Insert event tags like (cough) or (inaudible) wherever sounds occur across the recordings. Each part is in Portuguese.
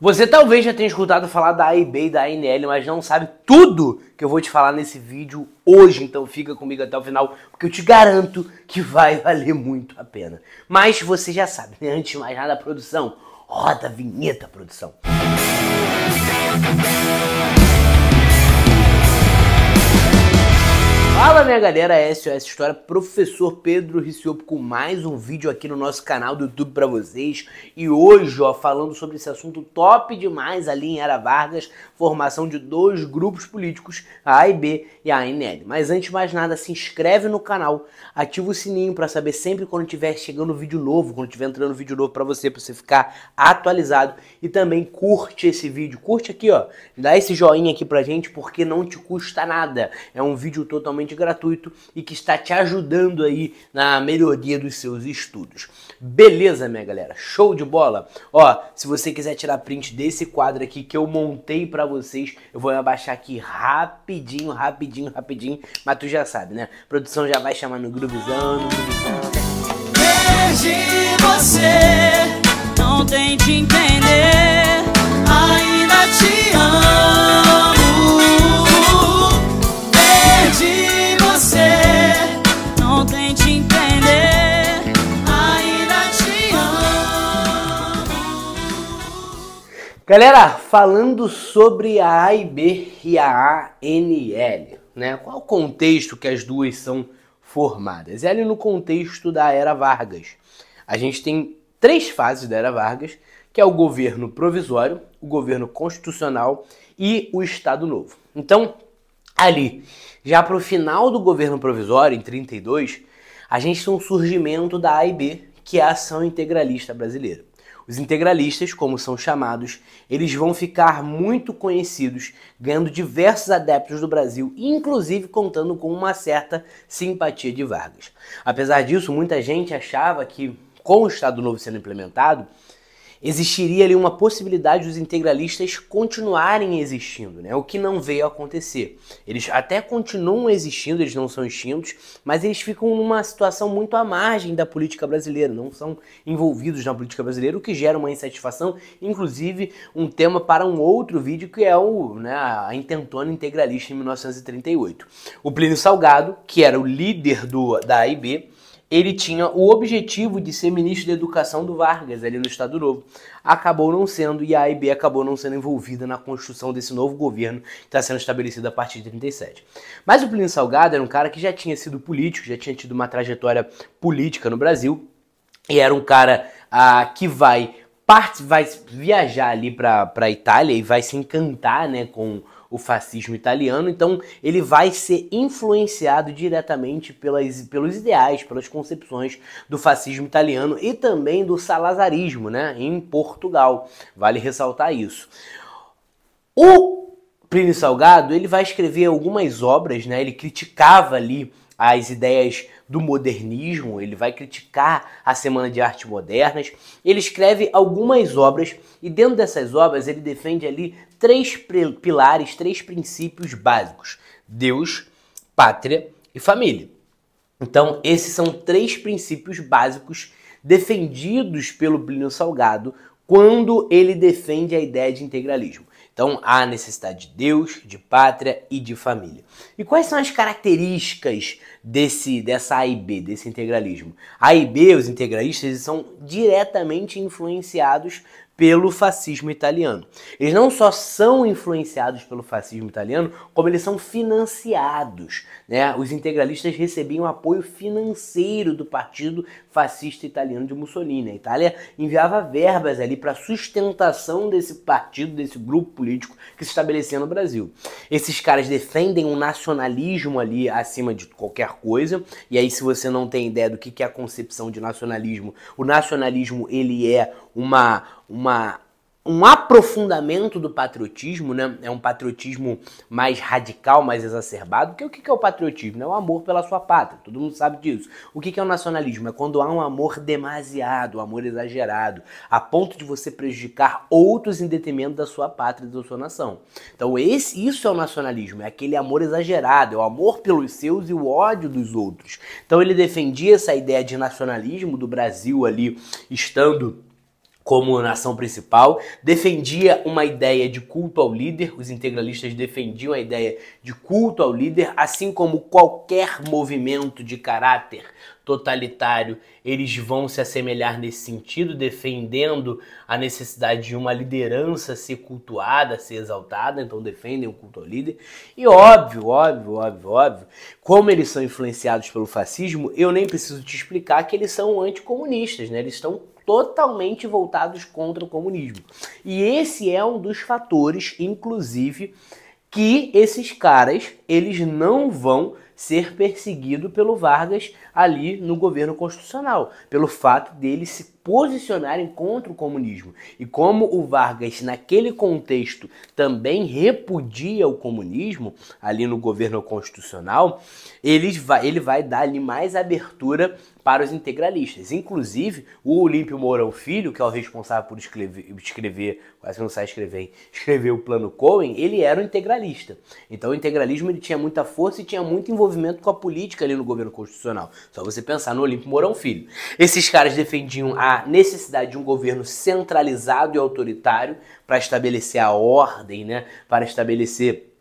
Você talvez já tenha escutado falar da AIB e da ANL, mas não sabe tudo que eu vou te falar nesse vídeo hoje, então fica comigo até o final, porque eu te garanto que vai (laughs) valer muito a pena. Mas você já sabe, né? antes de mais nada, produção, roda a vinheta, produção. Música Fala minha galera, é SOS História, professor Pedro Riciopo com mais um vídeo aqui no nosso canal do YouTube para vocês. E hoje, ó, falando sobre esse assunto top demais ali em Era Vargas, formação de dois grupos políticos, a A e B e a ANL. Mas antes de mais nada, se inscreve no canal, ativa o sininho para saber sempre quando tiver chegando vídeo novo, quando tiver entrando vídeo novo para você, para você ficar atualizado. E também curte esse vídeo, curte aqui, ó, dá esse joinha aqui pra gente porque não te custa nada. É um vídeo totalmente totalmente gratuito e que está te ajudando aí na melhoria dos seus estudos. Beleza, minha galera? Show de bola? Ó, se você quiser tirar print desse quadro aqui que eu montei para vocês, eu vou abaixar aqui rapidinho, rapidinho, rapidinho, mas tu já sabe, né? A produção já vai chamar no groovizão, você não tem te Galera, falando sobre a AIB e a ANL, né? Qual o contexto que as duas são formadas? ali no contexto da Era Vargas. A gente tem três fases da Era Vargas, que é o governo provisório, o governo constitucional e o Estado Novo. Então, ali, já para o final do governo provisório, em 32, a gente tem um surgimento da AIB, que é a Ação Integralista Brasileira. Os integralistas, como são chamados, eles vão ficar muito conhecidos, ganhando diversos adeptos do Brasil, inclusive contando com uma certa simpatia de Vargas. Apesar disso, muita gente achava que, com o Estado Novo sendo implementado, existiria ali uma possibilidade dos integralistas continuarem existindo, né? O que não veio acontecer. Eles até continuam existindo, eles não são extintos, mas eles ficam numa situação muito à margem da política brasileira, não são envolvidos na política brasileira, o que gera uma insatisfação, inclusive um tema para um outro vídeo que é o, né, a intentona integralista em 1938. O Plínio Salgado, que era o líder do da AIB, ele tinha o objetivo de ser ministro da Educação do Vargas, ali no Estado Novo. Acabou não sendo, e a AIB acabou não sendo envolvida na construção desse novo governo que está sendo estabelecido a partir de 37. Mas o Plínio Salgado era um cara que já tinha sido político, já tinha tido uma trajetória política no Brasil, e era um cara ah, que vai parte vai viajar ali para a Itália e vai se encantar né, com o fascismo italiano, então ele vai ser influenciado diretamente pelas, pelos ideais, pelas concepções do fascismo italiano e também do salazarismo né, em Portugal. Vale ressaltar isso. O Plínio Salgado ele vai escrever algumas obras, né, ele criticava ali as ideias do modernismo, ele vai criticar a Semana de Artes Modernas. Ele escreve algumas obras e dentro dessas obras ele defende ali três pilares, três princípios básicos: Deus, pátria e família. Então, esses são três princípios básicos defendidos pelo Plínio Salgado quando ele defende a ideia de integralismo. Então, há necessidade de Deus, de pátria e de família. E quais são as características desse dessa A e B, desse integralismo? A e B, os integralistas, são diretamente influenciados pelo fascismo italiano. Eles não só são influenciados pelo fascismo italiano, como eles são financiados. Né? Os integralistas recebiam apoio financeiro do partido fascista italiano de Mussolini. A Itália enviava verbas ali para sustentação desse partido, desse grupo político que se estabelecia no Brasil. Esses caras defendem um nacionalismo ali acima de qualquer coisa. E aí, se você não tem ideia do que é a concepção de nacionalismo, o nacionalismo ele é uma, uma, um aprofundamento do patriotismo, né? É um patriotismo mais radical, mais exacerbado. Porque o que é o patriotismo? É o amor pela sua pátria, todo mundo sabe disso. O que é o nacionalismo? É quando há um amor demasiado, um amor exagerado, a ponto de você prejudicar outros em detrimento da sua pátria e da sua nação. Então, esse, isso é o nacionalismo, é aquele amor exagerado, é o amor pelos seus e o ódio dos outros. Então, ele defendia essa ideia de nacionalismo do Brasil ali estando como nação principal, defendia uma ideia de culto ao líder, os integralistas defendiam a ideia de culto ao líder, assim como qualquer movimento de caráter totalitário, eles vão se assemelhar nesse sentido, defendendo a necessidade de uma liderança ser cultuada, ser exaltada, então defendem o culto ao líder. E óbvio, óbvio, óbvio, óbvio, como eles são influenciados pelo fascismo, eu nem preciso te explicar que eles são anticomunistas, né? Eles estão totalmente voltados contra o comunismo. E esse é um dos fatores, inclusive, que esses caras eles não vão ser perseguidos pelo Vargas ali no governo constitucional, pelo fato dele se posicionarem contra o comunismo. E como o Vargas, naquele contexto, também repudia o comunismo, ali no governo constitucional, ele vai, ele vai dar ali mais abertura para os integralistas. Inclusive, o Olímpio Mourão Filho, que é o responsável por escrever, escrever quase não sai escrever, hein? (laughs) escrever o Plano Cohen, ele era um integralista. Então o integralismo ele tinha muita força e tinha muito envolvimento com a política ali no governo constitucional. Só você pensar no Olímpio Mourão Filho. Esses caras defendiam a a necessidade de um governo centralizado e autoritário para estabelecer a ordem, né, para estabelecer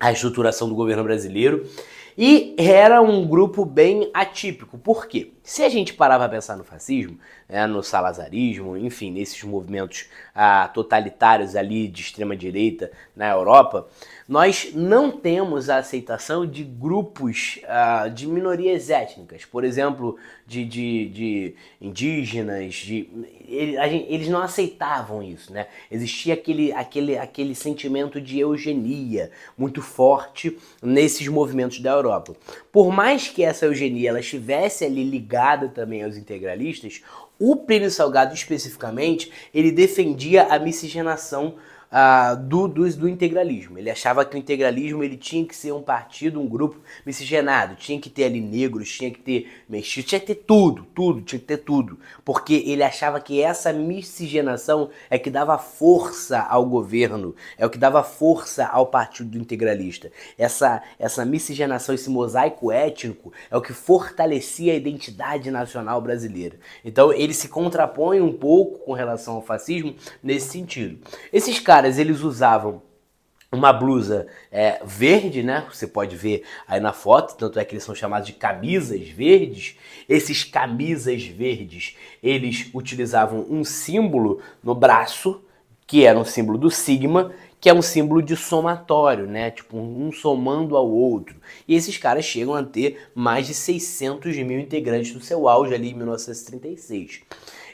a estruturação do governo brasileiro. E era um grupo bem atípico. Por quê? Se a gente parava a pensar no fascismo, né, no salazarismo, enfim, nesses movimentos ah, totalitários ali de extrema direita na Europa, nós não temos a aceitação de grupos ah, de minorias étnicas, por exemplo, de, de, de indígenas, de, eles não aceitavam isso, né? Existia aquele, aquele, aquele sentimento de eugenia muito forte nesses movimentos da Europa. Por mais que essa eugenia ela estivesse ali ligada também aos integralistas, o Plínio Salgado especificamente, ele defendia a miscigenação ah, do, do, do, integralismo. Ele achava que o integralismo ele tinha que ser um partido, um grupo miscigenado, tinha que ter ali negros, tinha que ter mexidos, tinha que ter tudo, tudo, tinha que ter tudo. Porque ele achava que essa miscigenação é que dava força ao governo, é o que dava força ao partido integralista. Essa, essa miscigenação, esse mosaico étnico é o que fortalecia a identidade nacional brasileira. Então ele se contrapõe um pouco com relação ao fascismo nesse sentido. Esses caras caras, eles usavam uma blusa é, verde, né? Você pode ver aí na foto, tanto é que eles são chamados de camisas verdes. Esses camisas verdes, eles utilizavam um símbolo no braço, que era um símbolo do sigma, que é um símbolo de somatório, né? Tipo, um somando ao outro. E esses caras chegam a ter mais de 600 mil integrantes no seu auge ali em 1936.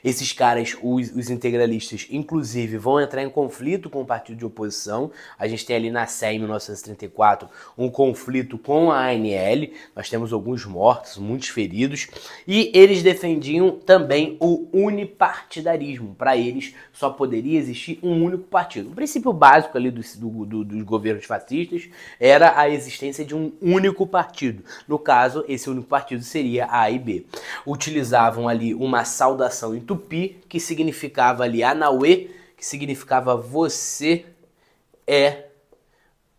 Esses caras, os, os integralistas, inclusive, vão entrar em conflito com o partido de oposição. A gente tem ali na Sé, em 1934, um conflito com a ANL. Nós temos alguns mortos, muitos feridos. E eles defendiam também o unipartidarismo. Para eles, só poderia existir um único partido. O princípio básico ali dos, do, do, dos governos fascistas era a existência de um único partido. No caso, esse único partido seria a AIB. Utilizavam ali uma saudação em tupi, que significava ali Anauê, que significava você é,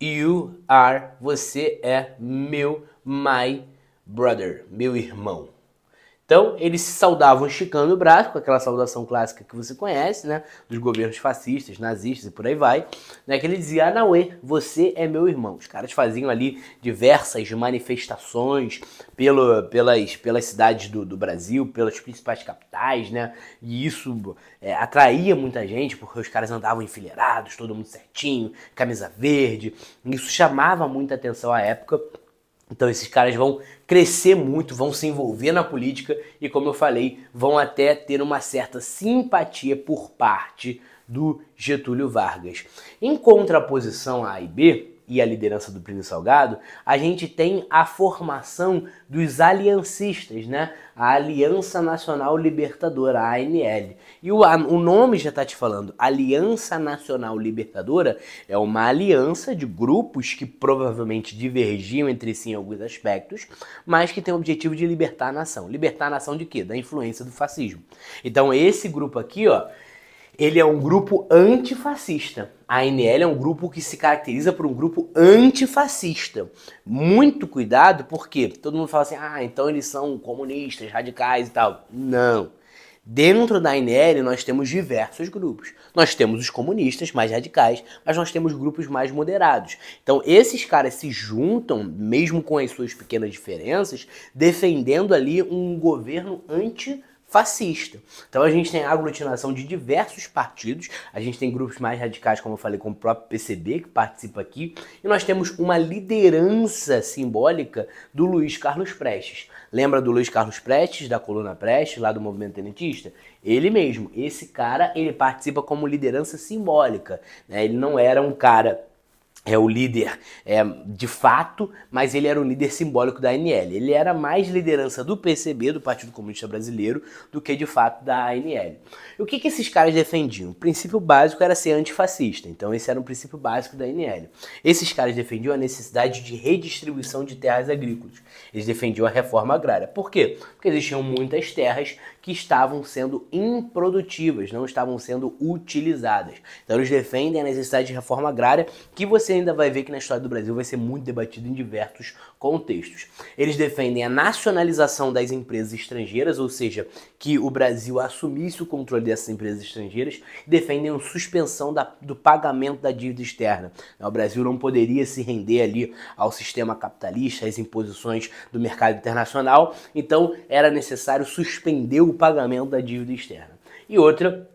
you are, você é meu, my brother, meu irmão. Então, eles se saudavam esticando o braço, com aquela saudação clássica que você conhece, né? Dos governos fascistas, nazistas e por aí vai. Né, que ele dizia, Anauê, você é meu irmão. Os caras faziam ali diversas manifestações pelo, pelas, pelas cidades do, do Brasil, pelas principais capitais, né? E isso é, atraía muita gente, porque os caras andavam enfileirados, todo mundo certinho, camisa verde. Isso chamava muita atenção à época. Então esses caras vão crescer muito, vão se envolver na política e, como eu falei, vão até ter uma certa simpatia por parte do Getúlio Vargas. Em contraposição à B e a liderança do Príncipe Salgado, a gente tem a formação dos aliancistas, né? A Aliança Nacional Libertadora, a ANL. E o, a, o nome já está te falando, Aliança Nacional Libertadora é uma aliança de grupos que provavelmente divergiam entre si em alguns aspectos, mas que tem o objetivo de libertar a nação. Libertar a nação de quê? Da influência do fascismo. Então esse grupo aqui, ó, ele é um grupo antifascista. A ANL é um grupo que se caracteriza por um grupo antifascista. Muito cuidado, porque todo mundo fala assim: ah, então eles são comunistas, radicais e tal. Não. Dentro da ANL nós temos diversos grupos. Nós temos os comunistas mais radicais, mas nós temos grupos mais moderados. Então esses caras se juntam, mesmo com as suas pequenas diferenças, defendendo ali um governo anti fascista. Então a gente tem a aglutinação de diversos partidos, a gente tem grupos mais radicais, como eu falei, com o próprio PCB, que participa aqui, e nós temos uma liderança simbólica do Luiz Carlos Prestes. Lembra do Luiz Carlos Prestes, da coluna Prestes, lá do movimento tenentista? Ele mesmo, esse cara, ele participa como liderança simbólica. Né? Ele não era um cara é o líder é, de fato, mas ele era o líder simbólico da ANL. Ele era mais liderança do PCB, do Partido Comunista Brasileiro, do que de fato da ANL. E o que, que esses caras defendiam? O princípio básico era ser antifascista, então esse era um princípio básico da ANL. Esses caras defendiam a necessidade de redistribuição de terras agrícolas. Eles defendiam a reforma agrária. Por quê? Porque existiam muitas terras que estavam sendo improdutivas, não estavam sendo utilizadas. Então eles defendem a necessidade de reforma agrária, que você ainda vai ver que na história do Brasil vai ser muito debatido em diversos contextos. Eles defendem a nacionalização das empresas estrangeiras, ou seja, que o Brasil assumisse o controle dessas empresas estrangeiras, defendem a suspensão da, do pagamento da dívida externa. O Brasil não poderia se render ali ao sistema capitalista, às imposições do mercado internacional, então era necessário suspender o pagamento da dívida externa. E outra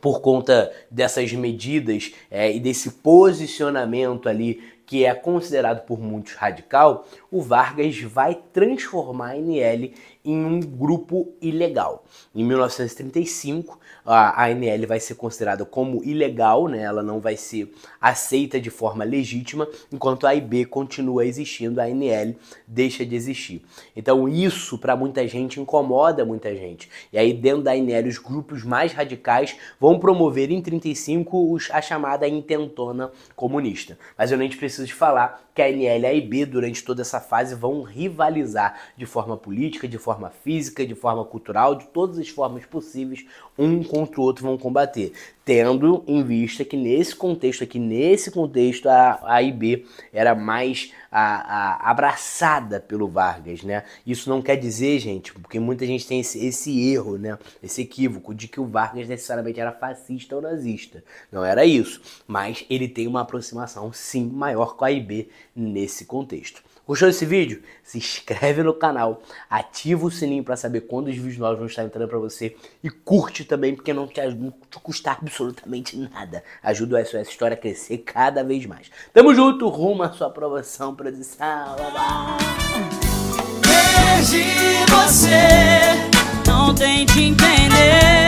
por conta dessas medidas é, e desse posicionamento ali que é considerado por muitos radical, o Vargas vai transformar a NL em um grupo ilegal. Em 1935, a ANL vai ser considerada como ilegal, né? ela não vai ser aceita de forma legítima, enquanto a IB continua existindo, a ANL deixa de existir. Então isso para muita gente incomoda muita gente. E aí dentro da ANL os grupos mais radicais vão promover em 35 a chamada intentona comunista. Mas eu nem te preciso de falar que a ANL e a IB durante toda essa fase vão rivalizar de forma política, de forma forma física, de forma cultural, de todas as formas possíveis, um contra o outro vão combater. Tendo em vista que nesse contexto aqui, nesse contexto, a, AIB IB era mais a, a, abraçada pelo Vargas, né? Isso não quer dizer, gente, porque muita gente tem esse, esse erro, né? Esse equívoco de que o Vargas necessariamente era fascista ou nazista. Não era isso. Mas ele tem uma aproximação, sim, maior com a IB nesse contexto. Gostou desse vídeo? Se inscreve no canal, ativa o sininho para saber quando os vídeos novos vão estar entrando para você e curte também, porque não te, não te custa absolutamente nada. Ajuda o SOS História a crescer cada vez mais. Tamo junto, rumo à sua aprovação, produção. Vejo você, não tente entender.